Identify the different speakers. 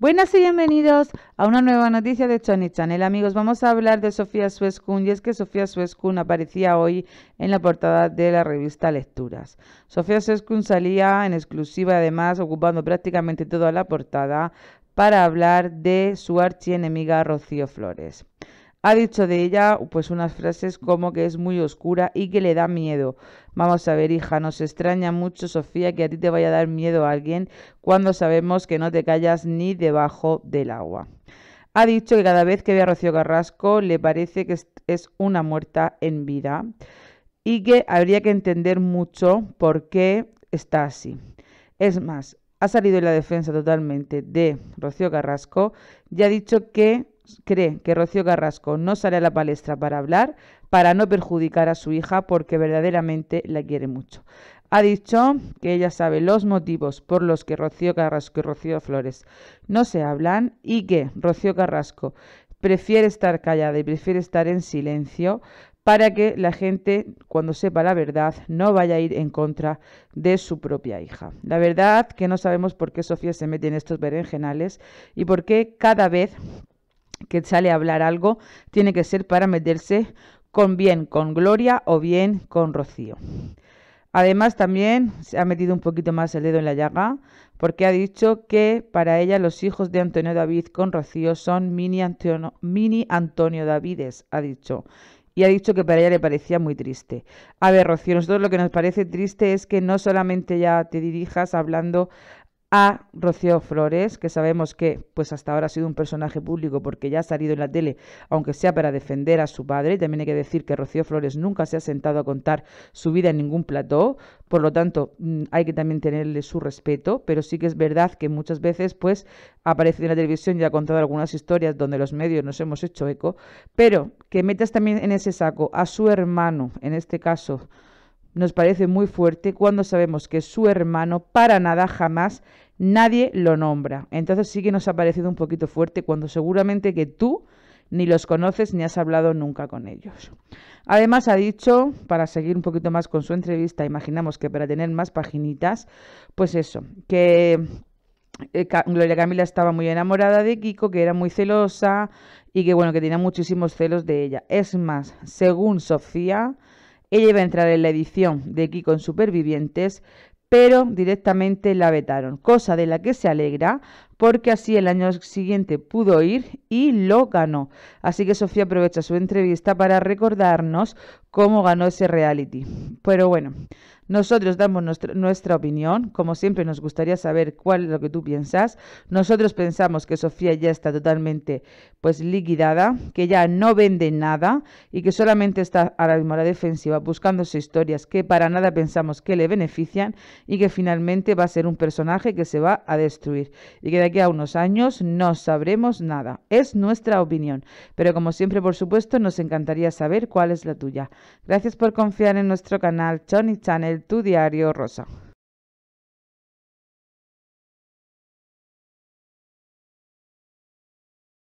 Speaker 1: Buenas y bienvenidos a una nueva noticia de Tony Channel. Amigos, vamos a hablar de Sofía Suez y es que Sofía Suez aparecía hoy en la portada de la revista Lecturas. Sofía Suez salía en exclusiva, además ocupando prácticamente toda la portada para hablar de su archienemiga Rocío Flores. Ha dicho de ella pues unas frases como que es muy oscura y que le da miedo. Vamos a ver, hija, nos extraña mucho, Sofía, que a ti te vaya a dar miedo a alguien cuando sabemos que no te callas ni debajo del agua. Ha dicho que cada vez que ve a Rocío Carrasco le parece que es una muerta en vida y que habría que entender mucho por qué está así. Es más, ha salido en la defensa totalmente de Rocío Carrasco y ha dicho que cree que Rocío Carrasco no sale a la palestra para hablar, para no perjudicar a su hija porque verdaderamente la quiere mucho. Ha dicho que ella sabe los motivos por los que Rocío Carrasco y Rocío Flores no se hablan y que Rocío Carrasco prefiere estar callada y prefiere estar en silencio para que la gente, cuando sepa la verdad, no vaya a ir en contra de su propia hija. La verdad que no sabemos por qué Sofía se mete en estos berenjenales y por qué cada vez que sale a hablar algo, tiene que ser para meterse con bien, con Gloria o bien con Rocío. Además, también se ha metido un poquito más el dedo en la llaga porque ha dicho que para ella los hijos de Antonio David con Rocío son mini Antonio, mini Antonio Davides, ha dicho. Y ha dicho que para ella le parecía muy triste. A ver, Rocío, nosotros lo que nos parece triste es que no solamente ya te dirijas hablando a Rocío Flores, que sabemos que pues hasta ahora ha sido un personaje público porque ya ha salido en la tele, aunque sea para defender a su padre. También hay que decir que Rocío Flores nunca se ha sentado a contar su vida en ningún plató, por lo tanto mm, hay que también tenerle su respeto, pero sí que es verdad que muchas veces pues aparecido en la televisión y ha contado algunas historias donde los medios nos hemos hecho eco, pero que metas también en ese saco a su hermano, en este caso nos parece muy fuerte cuando sabemos que su hermano para nada jamás nadie lo nombra. Entonces sí que nos ha parecido un poquito fuerte cuando seguramente que tú ni los conoces ni has hablado nunca con ellos. Además ha dicho, para seguir un poquito más con su entrevista, imaginamos que para tener más paginitas, pues eso, que eh, Gloria Camila estaba muy enamorada de Kiko, que era muy celosa y que bueno, que tenía muchísimos celos de ella. Es más, según Sofía, ella iba a entrar en la edición de Aquí con Supervivientes, pero directamente la vetaron, cosa de la que se alegra porque así el año siguiente pudo ir y lo ganó. Así que Sofía aprovecha su entrevista para recordarnos cómo ganó ese reality. Pero bueno, nosotros damos nuestra, opinión, como siempre nos gustaría saber cuál es lo que tú piensas. Nosotros pensamos que Sofía ya está totalmente pues liquidada, que ya no vende nada y que solamente está ahora mismo a la defensiva buscándose historias que para nada pensamos que le benefician y que finalmente va a ser un personaje que se va a destruir y que de aquí a unos años no sabremos nada. Es nuestra opinión, pero como siempre por supuesto nos encantaría saber cuál es la tuya. Gracias por confiar en nuestro canal Johnny Channel tu diario rosa.